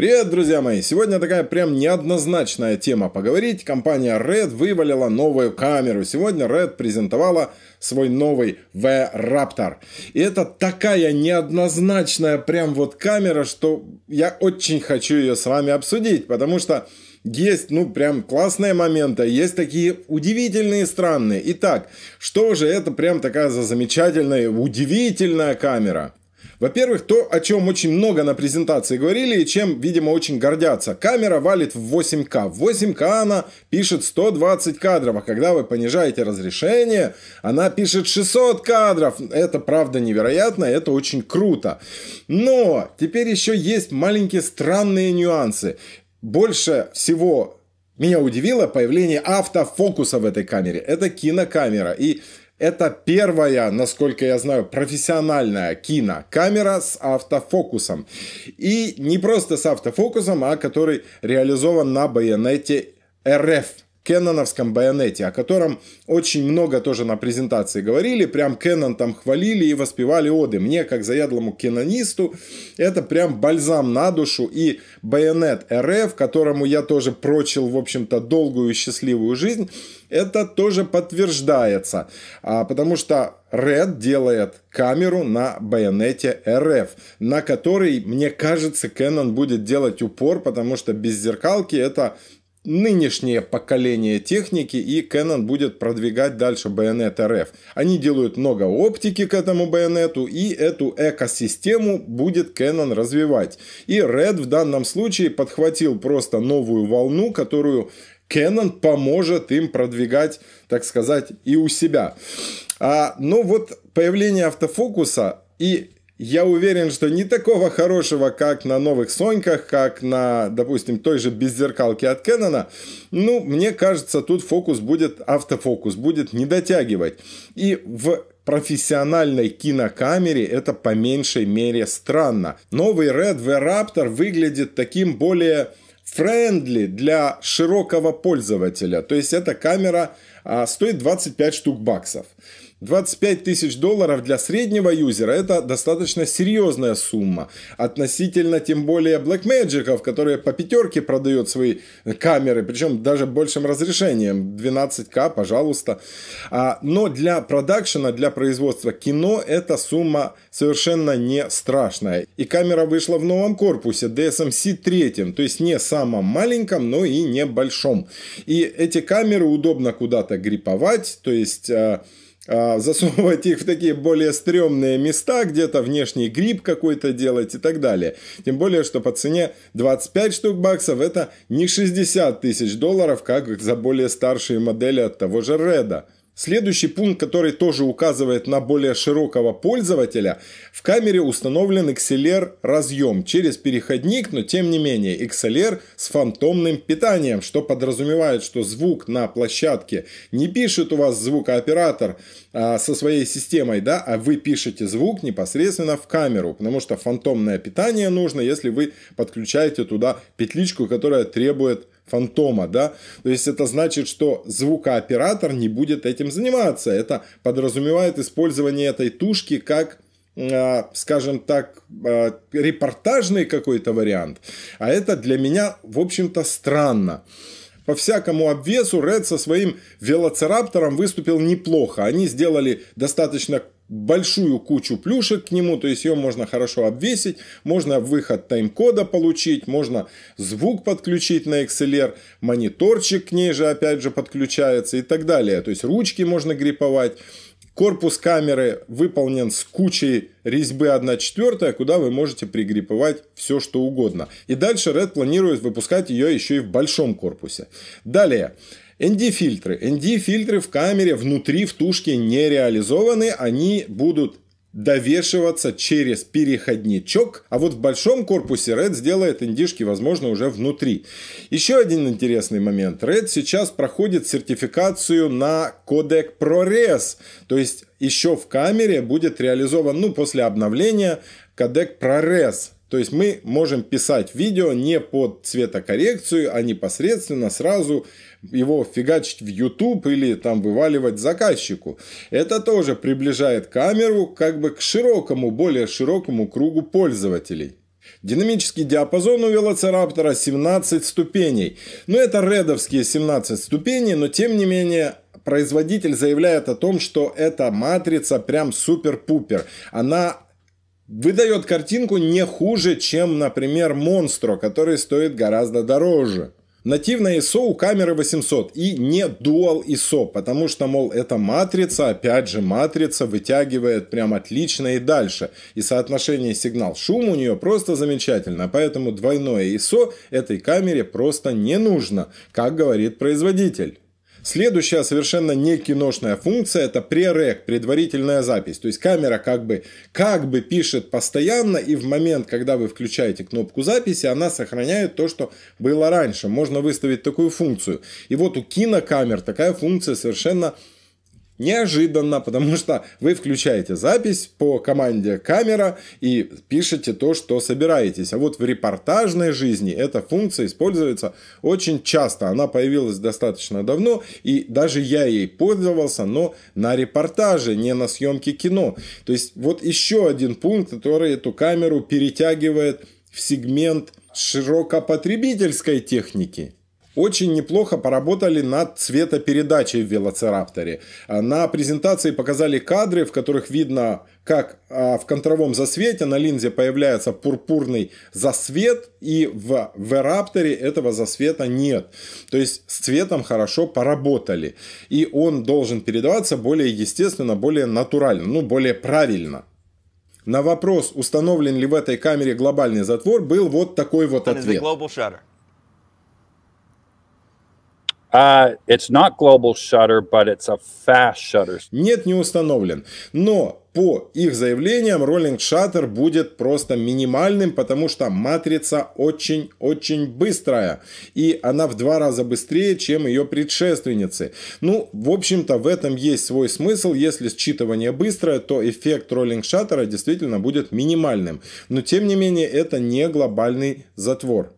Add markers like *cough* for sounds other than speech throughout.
Привет, друзья мои! Сегодня такая прям неоднозначная тема поговорить. Компания Red вывалила новую камеру. Сегодня Red презентовала свой новый V-Raptor. И это такая неоднозначная прям вот камера, что я очень хочу ее с вами обсудить, потому что есть, ну, прям классные моменты, есть такие удивительные, странные. Итак, что же это прям такая за замечательная, удивительная камера? Во-первых, то, о чем очень много на презентации говорили и чем, видимо, очень гордятся. Камера валит в 8К. В 8К она пишет 120 кадров, а когда вы понижаете разрешение, она пишет 600 кадров. Это правда невероятно, это очень круто. Но теперь еще есть маленькие странные нюансы. Больше всего меня удивило появление автофокуса в этой камере. Это кинокамера. И это первая, насколько я знаю, профессиональная кинокамера с автофокусом. И не просто с автофокусом, а который реализован на байонете РФ кэноновском байонете, о котором очень много тоже на презентации говорили. Прям Кэнон там хвалили и воспевали оды. Мне, как заядлому кэнонисту, это прям бальзам на душу. И байонет РФ, которому я тоже прочил, в общем-то, долгую и счастливую жизнь, это тоже подтверждается. а Потому что Red делает камеру на байонете РФ, на которой, мне кажется, Canon будет делать упор, потому что без зеркалки это нынешнее поколение техники, и Canon будет продвигать дальше байонет RF. Они делают много оптики к этому байонету, и эту экосистему будет Canon развивать. И Red в данном случае подхватил просто новую волну, которую Canon поможет им продвигать, так сказать, и у себя. А, но ну вот появление автофокуса и я уверен, что не такого хорошего, как на новых Соньках, как на, допустим, той же беззеркалке от Кэнона. Ну, мне кажется, тут фокус будет, автофокус будет не дотягивать. И в профессиональной кинокамере это по меньшей мере странно. Новый Red V Raptor выглядит таким более френдли для широкого пользователя. То есть эта камера а, стоит 25 штук баксов. 25 тысяч долларов для среднего юзера – это достаточно серьезная сумма. Относительно тем более Blackmagic, которые по пятерке продают свои камеры, причем даже большим разрешением – 12К, пожалуйста. А, но для продакшена, для производства кино эта сумма совершенно не страшная. И камера вышла в новом корпусе DSMC 3, эм то есть не самом маленьком, но и небольшом. И эти камеры удобно куда-то гриповать, то есть а, а, засовывать их в такие более стрёмные места, где-то внешний гриб какой-то делать и так далее. Тем более, что по цене 25 штук баксов это не 60 тысяч долларов, как за более старшие модели от того же Реда. Следующий пункт, который тоже указывает на более широкого пользователя, в камере установлен XLR разъем через переходник, но тем не менее XLR с фантомным питанием, что подразумевает, что звук на площадке не пишет у вас звукооператор а, а, со своей системой, да, а вы пишете звук непосредственно в камеру, потому что фантомное питание нужно, если вы подключаете туда петличку, которая требует фантома, да, то есть это значит, что звукооператор не будет этим заниматься, это подразумевает использование этой тушки как а, скажем так, а, репортажный какой-то вариант. А это для меня, в общем-то, странно. По всякому обвесу Ред со своим велоцираптором выступил неплохо. Они сделали достаточно большую кучу плюшек к нему, то есть ее можно хорошо обвесить, можно выход тайм-кода получить, можно звук подключить на XLR, мониторчик к ней же опять же подключается и так далее. То есть ручки можно грипповать. Корпус камеры выполнен с кучей резьбы 1 четвертая, куда вы можете пригриппывать все, что угодно. И дальше Red планирует выпускать ее еще и в большом корпусе. Далее. ND-фильтры. ND-фильтры в камере внутри в тушке не реализованы, они будут довешиваться через переходничок, а вот в большом корпусе Red сделает индишки, возможно, уже внутри. Еще один интересный момент. Red сейчас проходит сертификацию на кодек ProRes, то есть еще в камере будет реализован, ну, после обновления, кодек ProRes. То есть мы можем писать видео не под цветокоррекцию, а непосредственно сразу его фигачить в YouTube или там вываливать заказчику. Это тоже приближает камеру как бы к широкому, более широкому кругу пользователей. Динамический диапазон у велоцираптора 17 ступеней. Ну, это редовские 17 ступеней, но тем не менее производитель заявляет о том, что эта матрица прям супер-пупер. Она выдает картинку не хуже, чем, например, Монстро, который стоит гораздо дороже. Нативное ISO у камеры 800 и не Dual ISO, потому что, мол, эта матрица, опять же, матрица вытягивает прям отлично и дальше. И соотношение сигнал-шум у нее просто замечательно, поэтому двойное ISO этой камере просто не нужно, как говорит производитель. Следующая совершенно не киношная функция – это пререк, предварительная запись. То есть камера как бы, как бы пишет постоянно, и в момент, когда вы включаете кнопку записи, она сохраняет то, что было раньше. Можно выставить такую функцию. И вот у кинокамер такая функция совершенно Неожиданно, потому что вы включаете запись по команде камера и пишете то, что собираетесь. А вот в репортажной жизни эта функция используется очень часто. Она появилась достаточно давно, и даже я ей пользовался, но на репортаже, не на съемке кино. То есть вот еще один пункт, который эту камеру перетягивает в сегмент широкопотребительской техники. Очень неплохо поработали над цветопередачей в велоцирапторе. А, на презентации показали кадры, в которых видно, как а, в контровом засвете на линзе появляется пурпурный засвет, и в верапторе этого засвета нет. То есть с цветом хорошо поработали. И он должен передаваться более естественно, более натурально, ну более правильно. На вопрос, установлен ли в этой камере глобальный затвор, был вот такой вот ответ. Uh, it's not global shutter, but it's a fast shutter. Нет, не установлен. Но по их заявлениям роллинг шаттер будет просто минимальным, потому что матрица очень-очень быстрая. И она в два раза быстрее, чем ее предшественницы. Ну, в общем-то, в этом есть свой смысл. Если считывание быстрое, то эффект роллинг шаттера действительно будет минимальным. Но, тем не менее, это не глобальный затвор.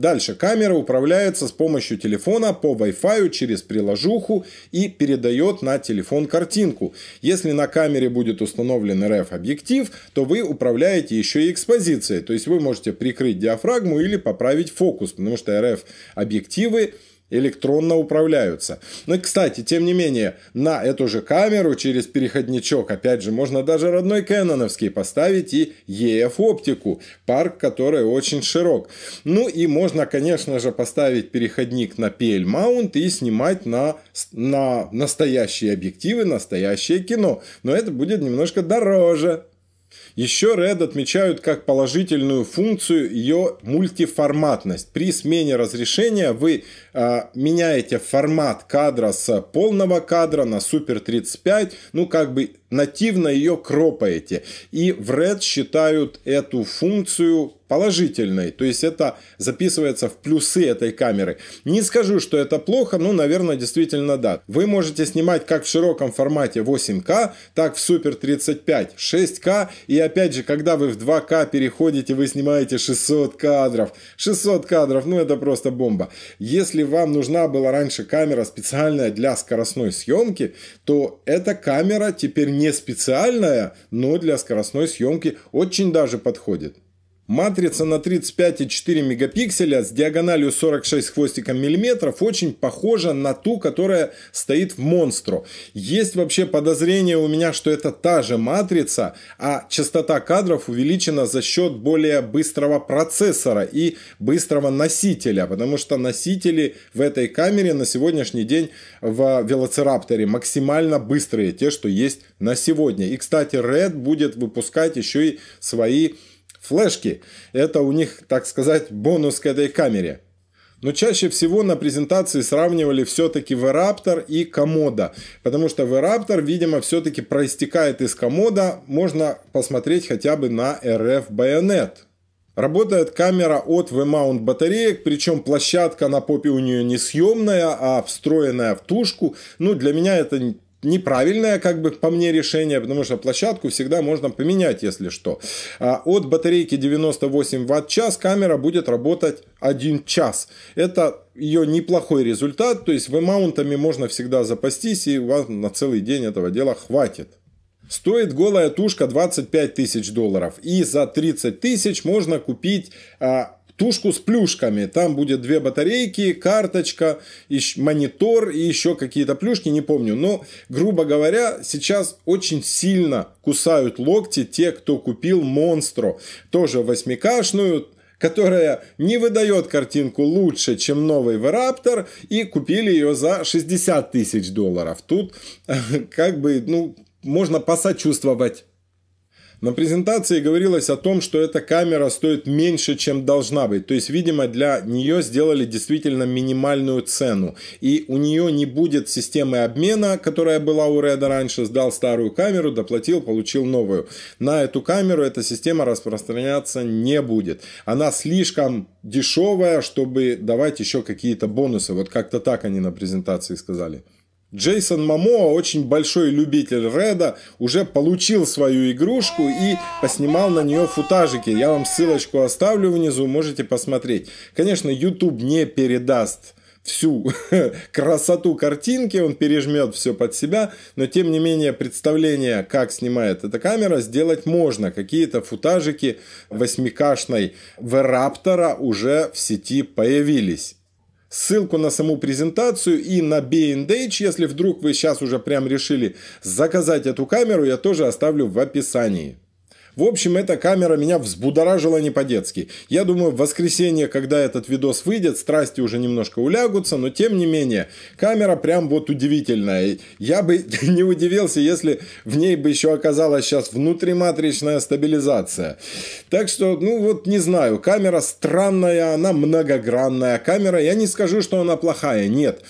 Дальше камера управляется с помощью телефона по Wi-Fi через приложуху и передает на телефон картинку. Если на камере будет установлен RF-объектив, то вы управляете еще и экспозицией. То есть вы можете прикрыть диафрагму или поправить фокус, потому что RF-объективы электронно управляются. Ну и, кстати, тем не менее, на эту же камеру через переходничок, опять же, можно даже родной кэноновский поставить и EF-оптику, парк которой очень широк. Ну и можно, конечно же, поставить переходник на PL-маунт и снимать на, на настоящие объективы, настоящее кино. Но это будет немножко дороже, еще Red отмечают как положительную функцию ее мультиформатность. При смене разрешения вы э, меняете формат кадра с полного кадра на супер 35, ну как бы нативно ее кропаете. И в Red считают эту функцию положительной, то есть это записывается в плюсы этой камеры. Не скажу, что это плохо, но, наверное, действительно да. Вы можете снимать как в широком формате 8К, так в Super 35 6К, и опять же, когда вы в 2К переходите, вы снимаете 600 кадров. 600 кадров, ну это просто бомба. Если вам нужна была раньше камера специальная для скоростной съемки, то эта камера теперь не специальная, но для скоростной съемки очень даже подходит. Матрица на 35,4 мегапикселя с диагональю 46 с хвостиком миллиметров очень похожа на ту, которая стоит в монстру. Есть вообще подозрение у меня, что это та же матрица, а частота кадров увеличена за счет более быстрого процессора и быстрого носителя, потому что носители в этой камере на сегодняшний день в велоцирапторе максимально быстрые, те, что есть на сегодня. И, кстати, Red будет выпускать еще и свои флешки. Это у них, так сказать, бонус к этой камере. Но чаще всего на презентации сравнивали все-таки V-Raptor и Комода, потому что V-Raptor, видимо, все-таки проистекает из Комода, можно посмотреть хотя бы на RF Bayonet. Работает камера от V-mount батареек, причем площадка на попе у нее не съемная, а встроенная в тушку. Ну, для меня это неправильное, как бы по мне, решение, потому что площадку всегда можно поменять, если что. А от батарейки 98 ватт-час камера будет работать 1 час. Это ее неплохой результат, то есть вымаунтами можно всегда запастись, и у вас на целый день этого дела хватит. Стоит голая тушка 25 тысяч долларов, и за 30 тысяч можно купить а, тушку с плюшками. Там будет две батарейки, карточка, монитор и еще какие-то плюшки, не помню. Но, грубо говоря, сейчас очень сильно кусают локти те, кто купил Монстру, Тоже восьмикашную, которая не выдает картинку лучше, чем новый Вераптор, и купили ее за 60 тысяч долларов. Тут *laughs* как бы, ну, можно посочувствовать на презентации говорилось о том, что эта камера стоит меньше, чем должна быть. То есть, видимо, для нее сделали действительно минимальную цену. И у нее не будет системы обмена, которая была у Red раньше. Сдал старую камеру, доплатил, получил новую. На эту камеру эта система распространяться не будет. Она слишком дешевая, чтобы давать еще какие-то бонусы. Вот как-то так они на презентации сказали. Джейсон Мамоа, очень большой любитель Реда, уже получил свою игрушку и поснимал на нее футажики. Я вам ссылочку оставлю внизу, можете посмотреть. Конечно, YouTube не передаст всю *laughs* красоту картинки, он пережмет все под себя, но тем не менее представление, как снимает эта камера, сделать можно. Какие-то футажики восьмикашной Вераптора уже в сети появились ссылку на саму презентацию и на BNDH, если вдруг вы сейчас уже прям решили заказать эту камеру, я тоже оставлю в описании. В общем, эта камера меня взбудоражила не по-детски. Я думаю, в воскресенье, когда этот видос выйдет, страсти уже немножко улягутся, но тем не менее, камера прям вот удивительная. Я бы *laughs* не удивился, если в ней бы еще оказалась сейчас внутриматричная стабилизация. Так что, ну вот не знаю, камера странная, она многогранная камера. Я не скажу, что она плохая, нет.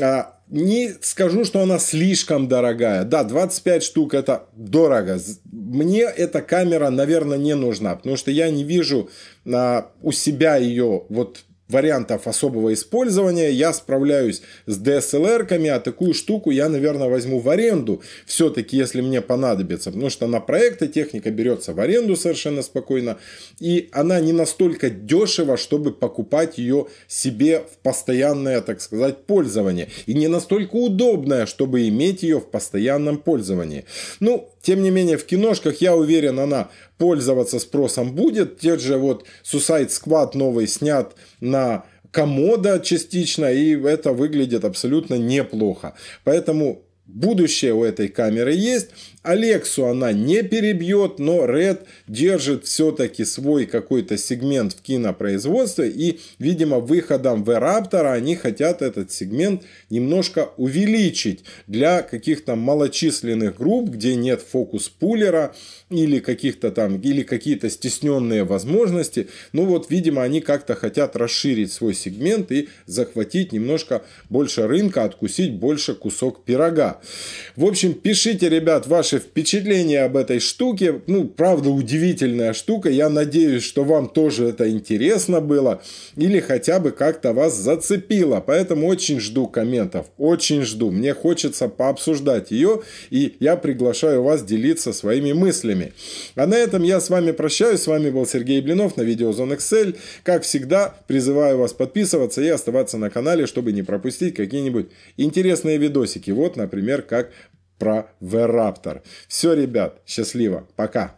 А, не скажу, что она слишком дорогая. Да, 25 штук это дорого. Мне эта камера, наверное, не нужна, потому что я не вижу а, у себя ее вот вариантов особого использования, я справляюсь с DSLR-ками, а такую штуку я, наверное, возьму в аренду, все-таки, если мне понадобится, потому что на проекты техника берется в аренду совершенно спокойно, и она не настолько дешева, чтобы покупать ее себе в постоянное, так сказать, пользование, и не настолько удобная, чтобы иметь ее в постоянном пользовании. Ну, тем не менее, в киношках, я уверен, она пользоваться спросом будет. Те же вот Suicide Squad новый снят на комода частично, и это выглядит абсолютно неплохо. Поэтому будущее у этой камеры есть, Алексу она не перебьет, но Ред держит все-таки свой какой-то сегмент в кинопроизводстве, и, видимо, выходом в Раптора они хотят этот сегмент немножко увеличить для каких-то малочисленных групп, где нет фокус-пулера или каких-то там, или какие-то стесненные возможности. Ну вот, видимо, они как-то хотят расширить свой сегмент и захватить немножко больше рынка, откусить больше кусок пирога. В общем, пишите, ребят, ваши Ваше впечатление об этой штуке. Ну, правда, удивительная штука. Я надеюсь, что вам тоже это интересно было или хотя бы как-то вас зацепило. Поэтому очень жду комментов, очень жду. Мне хочется пообсуждать ее, и я приглашаю вас делиться своими мыслями. А на этом я с вами прощаюсь. С вами был Сергей Блинов на Видеозон Excel. Как всегда, призываю вас подписываться и оставаться на канале, чтобы не пропустить какие-нибудь интересные видосики. Вот, например, как про Вераптор. Все, ребят, счастливо, пока.